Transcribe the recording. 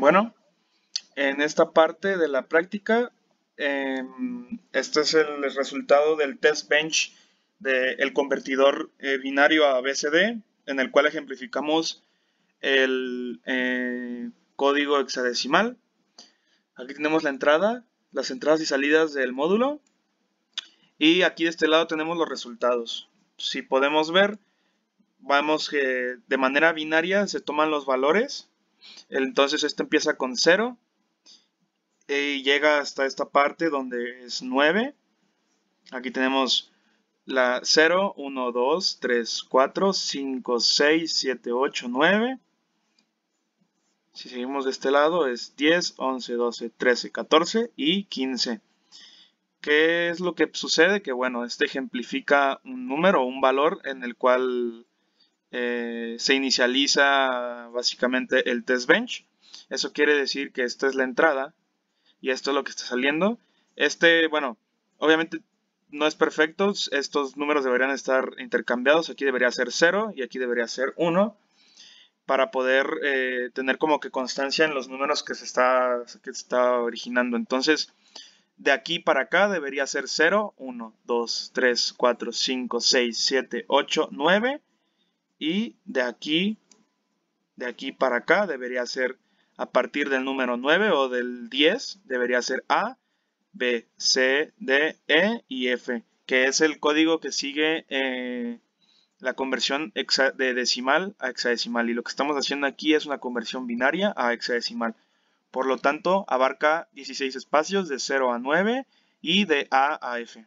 Bueno, en esta parte de la práctica, em, este es el resultado del test bench del convertidor eh, binario a BCD, en el cual ejemplificamos el eh, código hexadecimal. Aquí tenemos la entrada, las entradas y salidas del módulo. Y aquí de este lado tenemos los resultados. Si podemos ver, vamos que eh, de manera binaria se toman los valores entonces esto empieza con 0 y llega hasta esta parte donde es 9. Aquí tenemos la 0, 1, 2, 3, 4, 5, 6, 7, 8, 9. Si seguimos de este lado es 10, 11, 12, 13, 14 y 15. ¿Qué es lo que sucede? Que bueno, este ejemplifica un número, un valor en el cual eh, se inicializa básicamente el test bench. Eso quiere decir que esta es la entrada y esto es lo que está saliendo. Este, bueno, obviamente no es perfecto. Estos números deberían estar intercambiados. Aquí debería ser 0 y aquí debería ser 1 para poder eh, tener como que constancia en los números que se está, que se está originando. Entonces, de aquí para acá debería ser 0, 1, 2, 3, 4, 5, 6, 7, 8, 9 y de aquí, de aquí para acá debería ser a partir del número 9 o del 10 debería ser A, B, C, D, E y F, que es el código que sigue eh, la conversión de decimal a hexadecimal. Y lo que estamos haciendo aquí es una conversión binaria a hexadecimal. Por lo tanto, abarca 16 espacios de 0 a 9 y de A a F.